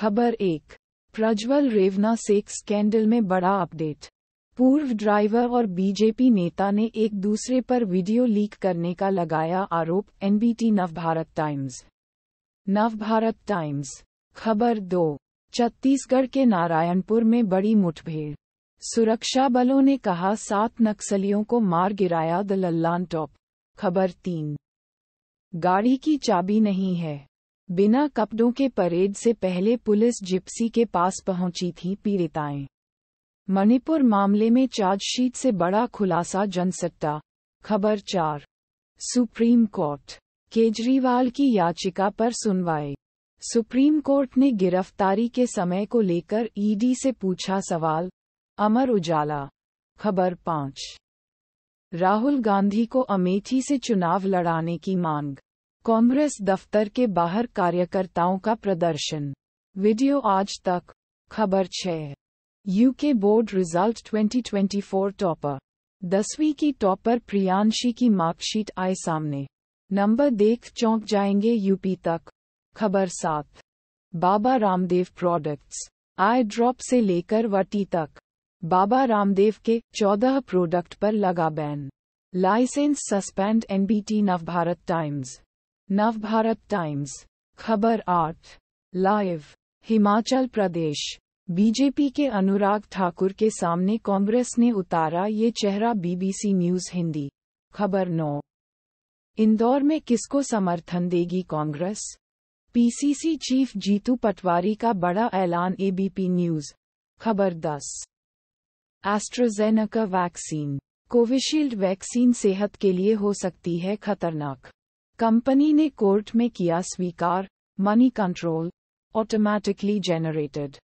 खबर एक Prajwal रेवना sex scandal में बड़ा अपडेट पूर्व ड्राइवर और बीजेपी नेता ने एक दूसरे पर वीडियो लीक करने का लगाया आरोप NBT Navbharat Times Navbharat Times खबर दो छत्तीसगढ़ के नारायणपुर में बड़ी मुठभेड़ सुरक्षा बलों ने कहा सात नक्सलियों को मार गिराया द लल्लान टॉप खबर तीन गाड़ी की चाबी नहीं है बिना कपड़ों के परेड से पहले पुलिस जिप्सी के पास पहुंची थी पीड़िताएं मणिपुर मामले में चार्जशीट से बड़ा खुलासा जनसट्टा खबर चार सुप्रीम कोर्ट केजरीवाल की याचिका पर सुनवाई सुप्रीम कोर्ट ने गिरफ्तारी के समय को लेकर ईडी से पूछा सवाल अमर उजाला खबर पाँच राहुल गांधी को अमेठी से चुनाव लड़ाने की मांग कांग्रेस दफ्तर के बाहर कार्यकर्ताओं का प्रदर्शन वीडियो आज तक खबर छः यूके बोर्ड रिजल्ट 2024 टॉपर दसवीं की टॉपर प्रियांशी की मार्कशीट आए सामने नंबर देख चौंक जाएंगे यूपी तक खबर सात Baba Ramdev products eye drop से लेकर वटी तक बाबा रामदेव के 14 प्रोडक्ट पर लगा ban license suspend NBT Navbharat Times Navbharat Times खबर आठ लाइव हिमाचल प्रदेश बीजेपी के अनुराग ठाकुर के सामने कांग्रेस ने उतारा ये चेहरा बीबीसी न्यूज हिंदी खबर नौ इंदौर में किसको समर्थन देगी कांग्रेस पीसीसी चीफ जीतू पटवारी का बड़ा ऐलान एबीपी न्यूज खबर दस एस्ट्रोजेनका वैक्सीन कोविशील्ड वैक्सीन सेहत के लिए हो सकती है खतरनाक कंपनी ने कोर्ट में किया स्वीकार मनी कंट्रोल ऑटोमैटिकली जनरेटेड